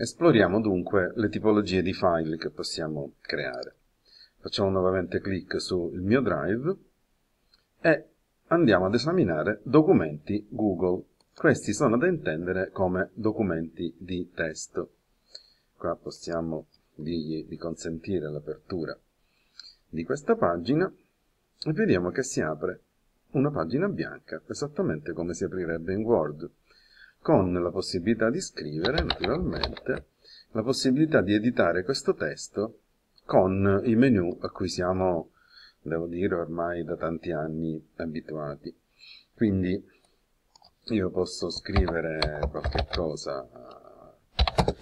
Esploriamo dunque le tipologie di file che possiamo creare. Facciamo nuovamente clic sul mio drive e andiamo ad esaminare documenti Google. Questi sono da intendere come documenti di testo. Qua possiamo dirgli di consentire l'apertura di questa pagina e vediamo che si apre una pagina bianca, esattamente come si aprirebbe in Word con la possibilità di scrivere, naturalmente, la possibilità di editare questo testo con i menu a cui siamo, devo dire, ormai da tanti anni abituati. Quindi io posso scrivere qualche cosa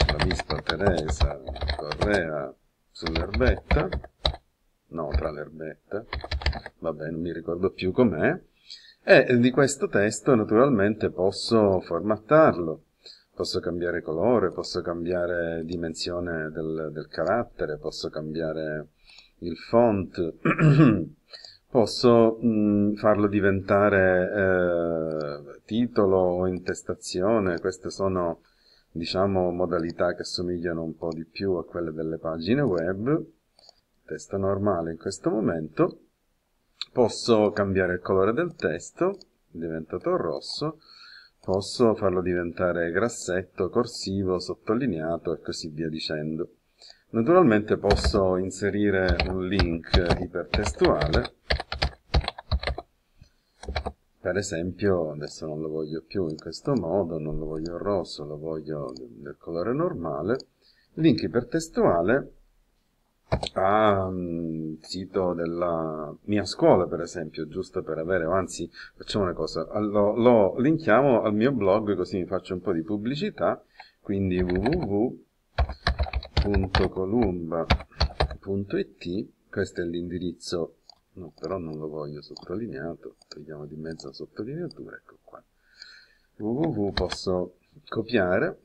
la vista Teresa Correa sull'erbetta, no, tra l'erbetta, vabbè, non mi ricordo più com'è, e di questo testo naturalmente posso formattarlo, posso cambiare colore, posso cambiare dimensione del, del carattere, posso cambiare il font, posso mh, farlo diventare eh, titolo o intestazione, queste sono diciamo modalità che somigliano un po' di più a quelle delle pagine web, testo normale in questo momento, posso cambiare il colore del testo, diventato rosso, posso farlo diventare grassetto, corsivo, sottolineato e così via dicendo. Naturalmente posso inserire un link ipertestuale, per esempio, adesso non lo voglio più in questo modo, non lo voglio rosso, lo voglio del colore normale, link ipertestuale a sito della mia scuola, per esempio, giusto per avere, anzi, facciamo una cosa, lo, lo linkiamo al mio blog così mi faccio un po' di pubblicità, quindi www.columba.it, questo è l'indirizzo, no, però non lo voglio sottolineato, togliamo di mezzo la sottolineatura, ecco qua, www posso copiare,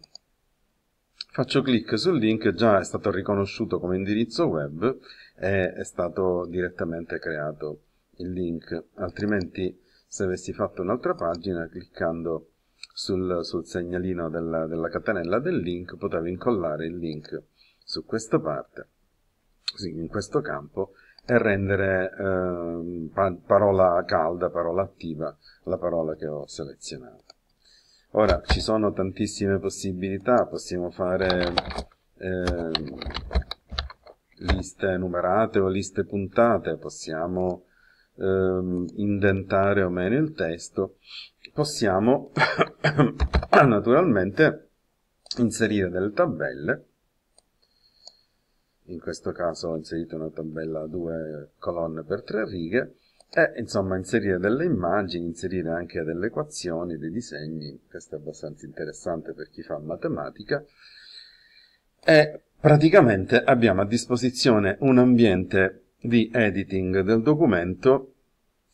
faccio clic sul link, già è stato riconosciuto come indirizzo web e è stato direttamente creato il link, altrimenti se avessi fatto un'altra pagina cliccando sul, sul segnalino della, della, catenella del link potevo incollare il link su questa parte, in questo campo, e rendere eh, parola calda, parola attiva, la parola che ho selezionato. Ora ci sono tantissime possibilità, possiamo fare eh, liste numerate o liste puntate, possiamo eh, indentare o meno il testo, possiamo naturalmente inserire delle tabelle, in questo caso ho inserito una tabella a due colonne per tre righe, e insomma inserire delle immagini, inserire anche delle equazioni, dei disegni, questo è abbastanza interessante per chi fa matematica, e praticamente abbiamo a disposizione un ambiente di editing del documento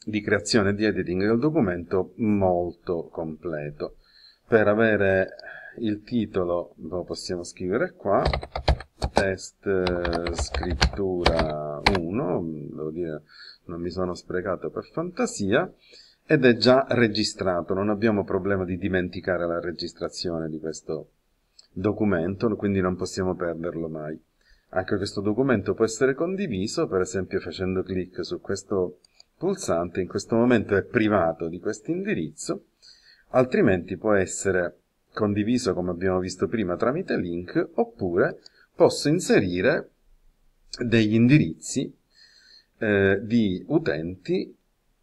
di creazione di editing del documento molto completo. Per avere il titolo lo possiamo scrivere qua, test eh, scrittura 1, devo dire non mi sono sprecato per fantasia, ed è già registrato, non abbiamo problema di dimenticare la registrazione di questo documento, quindi non possiamo perderlo mai. Anche questo documento può essere condiviso, per esempio facendo clic su questo pulsante, in questo momento è privato di questo indirizzo, altrimenti può essere condiviso come abbiamo visto prima tramite link oppure posso inserire degli indirizzi eh, di utenti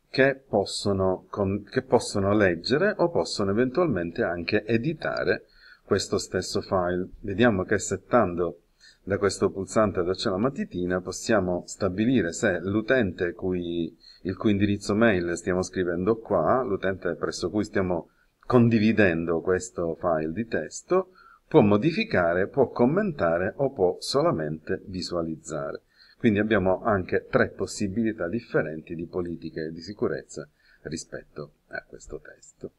che possono, con, che possono leggere o possono eventualmente anche editare questo stesso file. Vediamo che settando da questo pulsante da c'è matitina possiamo stabilire se l'utente cui, il cui indirizzo mail stiamo scrivendo qua, l'utente presso cui stiamo condividendo questo file di testo, può modificare, può commentare o può solamente visualizzare. Quindi abbiamo anche tre possibilità differenti di politiche di sicurezza rispetto a questo testo.